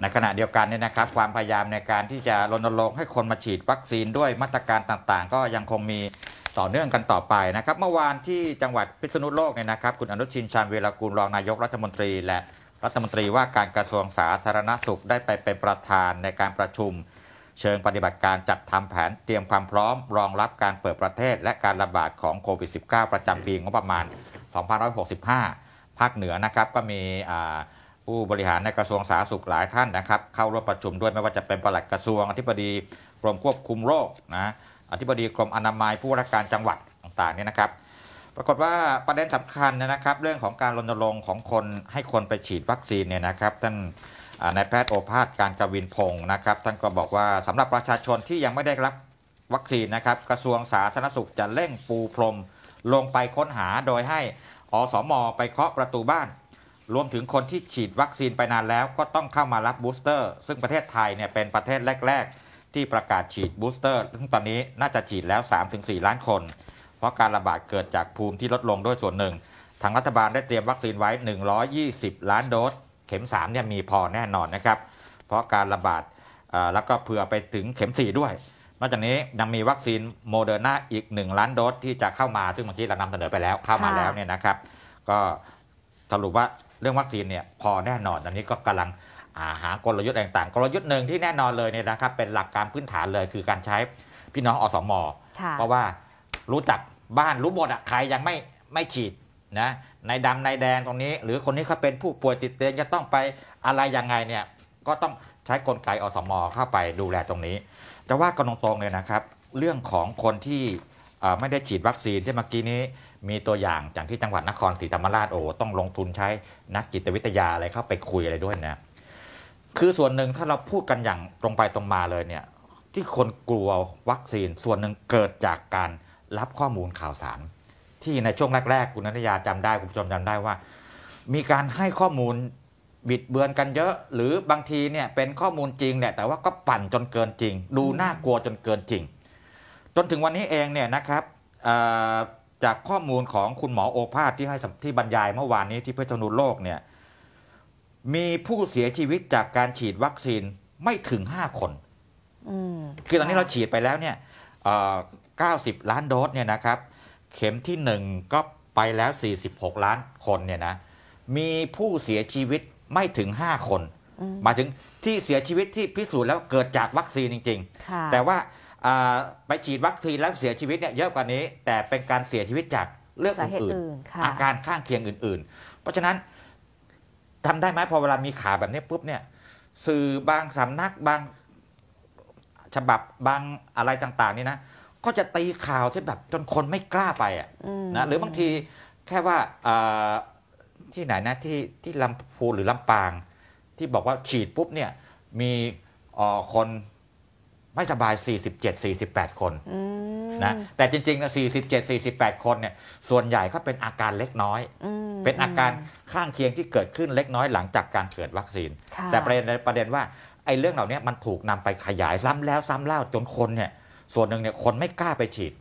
ในขณะเดียวกันเนี่ยนะครับ ความพยายามในการที่จะรณรงค์ให้คนมาฉีดวัคซีนด้วยมาตรการต่างๆ ก็ยังคงมีต่อเนื่องกันต่อไปนะครับ เมื่อวานที่จังหวัดพิษณุโลกเนี่ยนะครับ คุณอนุชินชาญเวรกูลรองนายกรัฐมนตรีและรัฐมนตรีว่าการกระทรวงสาธารณสุขได้ไปเป็นประธานในการประชุมเชิงปฏิบัติการจัดทำแผน เตรียมความพร้อมรองรับการเปิดประเทศและการระบาดของโควิด -19 ประจำปีงบประมาณ2565 ภาคเหนือนะครับก็มีอ่าผู้บริหารในกระทรวงสาธารณสุขหลายท่านนะครับ เข้าร่วมประชุมด้วยไม่ว่าจะเป็นปลัดกระทรวงอธิบดีกรมควบคุมโรคนะอธิบดีกรมอนามัยผู้ว่าราชการจังหวัดต่างๆเนี่ยนะครับ ปรากฏว่าประเด็นสำคัญนะครับ เรื่องของการรณรงค์ของคนให้คนไปฉีดวัคซีนเนี่ยนะครับท่านนายแพทย์โอภาสการกวินพงศ์นะครับท่านก็บอกว่าสำหรับประชาชนที่ยังไม่ได้รับวัคซีนนะครับกระทรวงสาธารณสุขจะเร่งปูพรมลงไปค้นหาโดยให้อสมไปเคาะประตูบ้านรวมถึงคนที่ฉีดวัคซีนไปนานแล้วก็ต้องเข้ามารับบูสเตอร์ ซึ่งประเทศไทยเนี่ยเป็นประเทศแรกๆ ที่ประกาศฉีดบูสเตอร์ซึ่งตอนนี้น่าจะฉีดแล้ว 3-4 ล้านคน เพราะการระบาดเกิดจากภูมิที่ลดลงด้วยส่วนหนึ่ง ทางรัฐบาลได้เตรียมวัคซีนไว้ 120 ล้านโดส เข็ม3เนี่ยมีพอแน่นอนนะครับ เพราะการระบาดแล้วก็เผื่อไปถึงเข็ม 4 ด้วยนอกจากนี้ยังมีวัคซีนโมเดอร์นาอีก 1 ล้านโดสที่จะเข้ามาซึ่งเมื่อกี้เรานำเสนอไปแล้วเข้ามาแล้วเนี่ยนะครับ ก็สรุปว่าเรื่องวัคซีนเนี่ยพอแน่นอน ตอนนี้ก็กำลังหากลยุทธ์ต่างๆกลยุทธ์หนึ่งที่แน่นอนเลยเนี่ยนะครับเป็นหลักการพื้นฐานเลยคือการใช้พี่น้องอสมอเพราะว่ารู้จักบ้านรู้หมดอะใครยังไม่ไม่ฉีดนะในดำในแดงตรงนี้ หรือคนนี้เขาเป็นผู้ป่วยติดเตียงจะต้องไปอะไรยังไงเนี่ยก็ต้องใช้กลไกอสมอเข้าไปดูแลตรงนี้ แต่ว่ากันตรงๆเลยนะครับ เรื่องของคนที่ไม่ได้ฉีดวัคซีนที่เมื่อกี้นี้มีตัวอย่างจากที่จังหวัดนครศรีธรรมราชโอ้ต้องลงทุนใช้นักจิตวิทยาอะไรเข้าไปคุยอะไรด้วยนะคือส่วนหนึ่งถ้าเราพูดกันอย่างตรงไปตรงมาเลยเนี่ยที่คนกลัววัคซีน ส่วนหนึ่งเกิดจากการรับข้อมูลข่าวสาร ที่ในช่วงแรกๆคุณนัทยาจำได้ คุณผู้ชมจำได้ว่า มีการให้ข้อมูลบิดเบือนกันเยอะ หรือบางทีเนี่ยเป็นข้อมูลจริงแหละแต่ว่าก็ปั่นจนเกินจริง ดูน่ากลัวจนเกินจริงจนถึงวันนี้เองเนี่ยนะครับจากข้อมูลของคุณหมอโอภาสที่ให้ที่บรรยายเมื่อวานนี้ที่เพชรนุโลกเนี่ย มีผู้เสียชีวิตจากการฉีดวัคซีนไม่ถึงห้าคนคือตอนนี้เราฉีดไปแล้วเนี่ยเก้าสิบล้านโดสเนี่ยนะครับ เข็มที่หนึ่งก็ไปแล้วสี่สิบหกล้านคนเนี่ยนะ มีผู้เสียชีวิตไม่ถึงห้าคนมาถึงที่เสียชีวิตที่พิสูจน์แล้วเกิดจากวัคซีนจริงๆแต่ว่าไปฉีดวัคซีนแล้วเสียชีวิตเนี่ยเยอะกว่านี้แต่เป็นการเสียชีวิตจากเรื่องอื่นๆอาการข้างเคียงอื่นๆ เพราะฉะนั้นทำได้ไหมพอเวลามีข่าวแบบนี้ปุ๊บเนี่ยสื่อบางสำนักบางฉบับบางอะไรต่างๆนี่นะก็จะตีข่าวที่แบบจนคนไม่กล้าไปอ่ะนะหรือบางทีแค่ว่าที่ไหนนะที่ที่ลำพูนหรือลำปาง ที่บอกว่าฉีดปุ๊บเนี่ยมีคนไม่สบาย 47 48 คนนะ แต่จริงๆนะ47 48 คนเนี่ย ส่วนใหญ่ก็เป็นอาการเล็กน้อย เป็นอาการข้างเคียงที่เกิดขึ้นเล็กน้อยหลังจากการเกิดวัคซีน แต่ประเด็นประเด็นว่าไอ้เรื่องเหล่านี้มันถูกนำไปขยายซ้ำแล้วซ้ำเล่าจนคนเนี่ย ส่วนหนึ่งเนี่ยคนไม่กล้าไปฉีด